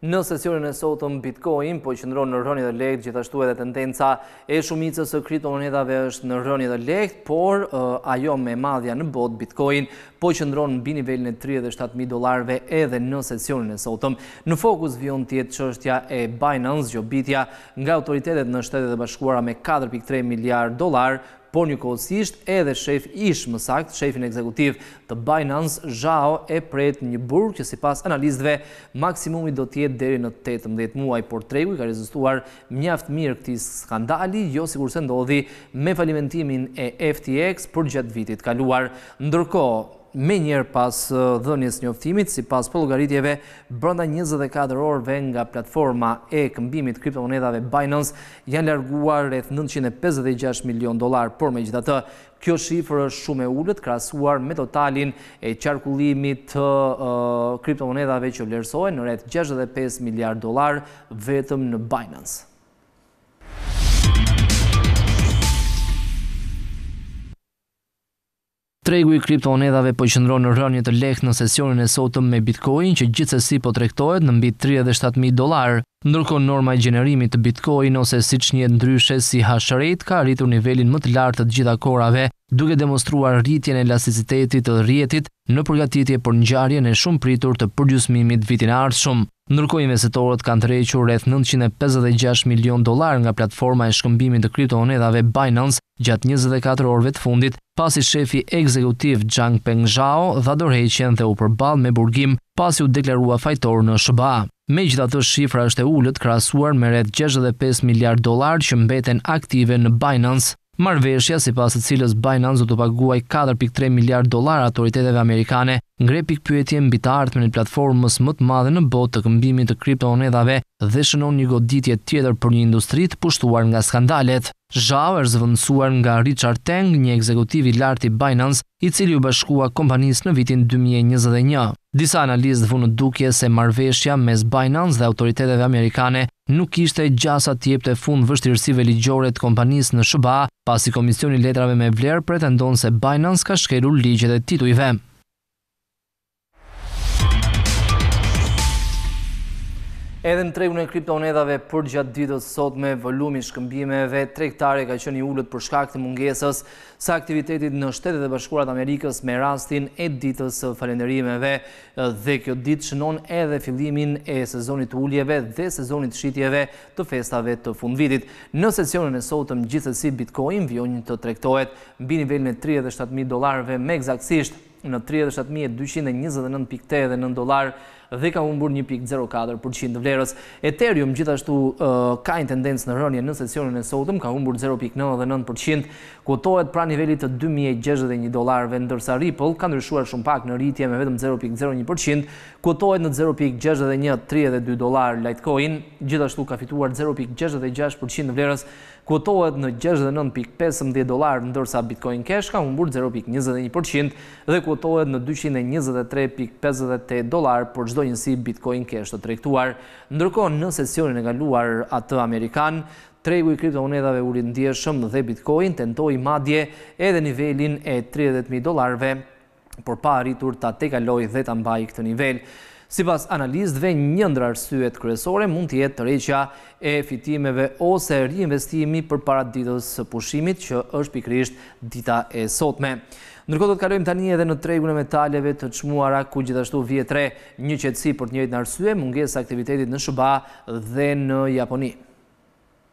Në sesionin e sotëm Bitcoin po qëndron në rëni dhe lekt, gjithashtu edhe tendenca e shumicës së kriptomonedave është në rëni dhe lekt, por ajo me madhja në bot Bitcoin po qëndron në binivellin e 37.000 dolarve edhe në sesionin e sotëm. Në fokus vion tjetë qështja e Binance, gjobitja nga autoritetet në shtetet e bashkuara me 4.3 miliard dolar, por një kohësisht edhe shef ish më sakt, shefin ekzekutiv të Binance, Zhao e prejt një burë që si pas analizdve maksimumi do tjetë deri në 18 muaj, por tregu i ka rezistuar mjaft mirë këti skandali, jo si kurse ndodhi me falimentimin e FTX për gjatë vitit kaluar. Ndërko, me njerë pas uh, dhënjës njoftimit, si pas po brënda 24 orve nga platforma e këmbimit kriptomonedave Binance janë larguar rreth 956 milion dolar, por me gjithatë, kjo shifrë shumë e ullët krasuar me totalin e qarkullimit të uh, kriptomonedave që lërsojnë në rreth 65 miliard dolar vetëm në Binance. tregu i kriptomonedhave po qëndron në rënje të lehtë në sesionin e sotëm me Bitcoin që gjithsesi po tregtohet në mbi 37000 dollar, ndërkohë norma e gjenerimit të Bitcoin ose siç një ndryshë si hash rate ka arritur nivelin më të lartë të gjitha kohërave, duke demonstruar rritjen e elasticitetit të rrjetit në përgatitje për ngjarjen e shumë pritur të përgjysmimit vitin e ardhshëm. Ndërkohë investitorët kanë të rreth 956 milion dolar nga platforma e shkëmbimit të kryptonedave Binance gjatë 24 orve të fundit, pasi shefi ekzekutiv Zhang Peng Zhao dha dorheqen dhe u përbal me burgim pasi u deklarua fajtor në shëba. Me gjitha të shifra është e ullët krasuar me rreth 65 miliard dolar që mbeten aktive në Binance, Marveshja, si pasë të cilës Binance do të paguaj 4.3 miliard dolar autoriteteve amerikane, ngre pik pyetje mbi të artme në platformës më të madhe në bot të këmbimin të kriptonedave dhe shënon një goditje tjetër për një industrit pushtuar nga skandalet. Zhao është vëndësuar nga Richard Teng, një ekzekutiv i lartë i Binance, i cili u bashkua kompanisë në vitin 2021. Disa analistë dhvunë dukje se marveshja mes Binance dhe autoriteteve amerikane nuk ishte gjasa tjep të fund vështirësive ligjore të kompanisë në Shëba, pasi Komisioni Letrave me Vlerë pretendon se Binance ka shkeru ligjet e tituive. Edhe në tregun e kriptonetave për gjatë ditës sot me volumin shkëmbimeve, trektare ka qenë i ulët për shkak të mungesës së aktivitetit në Shtetet e Bashkuara të Amerikës me rastin e ditës së falënderimeve dhe kjo ditë shënon edhe fillimin e sezonit ulljeve uljeve dhe sezonit shitjeve të festave të fundvitit. Në sesionin e sotëm gjithsesi Bitcoin vjen të tregtohet mbi nivelin e 37000 dollarëve me eksaktësisht në 37229.89 dollarë dhe ka umbur 1.04% të vlerës. Ethereum gjithashtu ka një tendencë në rënje në sesionin e sotëm, ka umbur 0.99%, kotohet pra nivelit të 2061 dolarve, ndërsa Ripple ka nërshuar shumë pak në rritje me vetëm 0.01%, kotohet në 0.61.32 dolar Litecoin, gjithashtu ka fituar 0.66% të vlerës, kotohet në 69.15 dolar, ndërsa Bitcoin Cash ka umbur 0.21% dhe kotohet në 223.58 dolar për gjithë zdoj njësi bitcoin kështë të trektuar. Ndërkohë në sesionin e galuar atë Amerikan, tregu i kripto u rindje shumë dhe bitcoin të madje edhe nivelin e 30.000 dolarve, por pa arritur të tekaloj dhe të mbaj këtë nivel. Si pas një njëndra arsyet kryesore, mund të jetë të reqja e fitimeve ose reinvestimi për para ditës pushimit që është pikrisht dita e sotme. Nërkot të të kalojmë tani edhe në tregun e metaleve të qmuara ku gjithashtu vjetre një qetsi për njëjt në arsue, munges aktivitetit në Shuba dhe në Japoni.